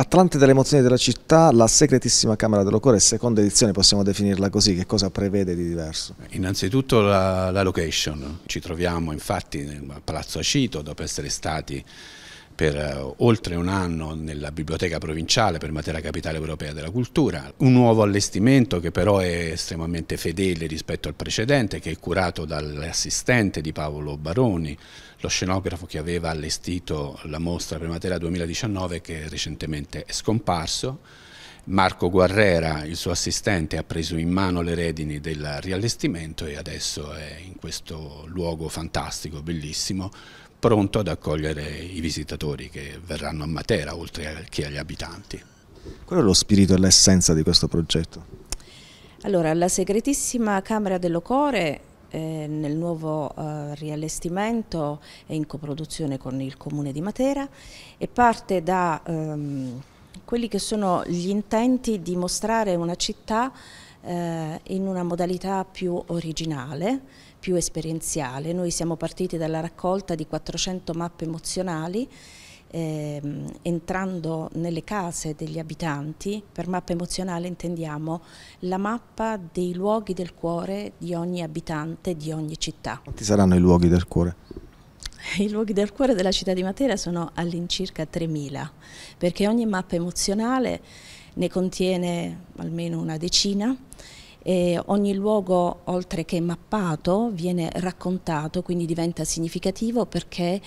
Atlante delle emozioni della città, la segretissima Camera del seconda edizione possiamo definirla così, che cosa prevede di diverso? Innanzitutto la, la location, ci troviamo infatti nel Palazzo Acito dopo essere stati per eh, oltre un anno nella biblioteca provinciale per Matera Capitale Europea della Cultura, un nuovo allestimento che però è estremamente fedele rispetto al precedente, che è curato dall'assistente di Paolo Baroni, lo scenografo che aveva allestito la mostra per Matera 2019 che è recentemente scomparso Marco Guerrera, il suo assistente, ha preso in mano le redini del riallestimento e adesso è in questo luogo fantastico, bellissimo, pronto ad accogliere i visitatori che verranno a Matera, oltre che agli abitanti. Qual è lo spirito e l'essenza di questo progetto? Allora, la segretissima Camera dell'Ocore eh, nel nuovo eh, riallestimento è in coproduzione con il Comune di Matera e parte da ehm, quelli che sono gli intenti di mostrare una città eh, in una modalità più originale, più esperienziale. Noi siamo partiti dalla raccolta di 400 mappe emozionali eh, entrando nelle case degli abitanti, per mappa emozionale intendiamo la mappa dei luoghi del cuore di ogni abitante, di ogni città. Quanti saranno i luoghi del cuore? I luoghi del cuore della città di Matera sono all'incirca 3.000, perché ogni mappa emozionale ne contiene almeno una decina e ogni luogo, oltre che mappato, viene raccontato, quindi diventa significativo perché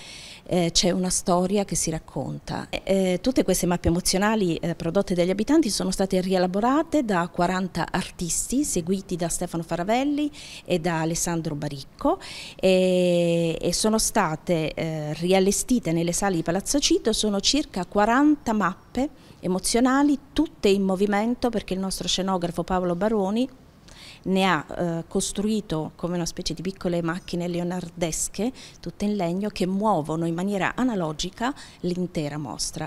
eh, c'è una storia che si racconta. E, eh, tutte queste mappe emozionali eh, prodotte dagli abitanti sono state rielaborate da 40 artisti seguiti da Stefano Faravelli e da Alessandro Baricco e, e sono state eh, riallestite nelle sale di Palazzo Cito, sono circa 40 mappe emozionali, tutte in movimento perché il nostro scenografo Paolo Baroni ne ha eh, costruito come una specie di piccole macchine leonardesche, tutte in legno, che muovono in maniera analogica l'intera mostra.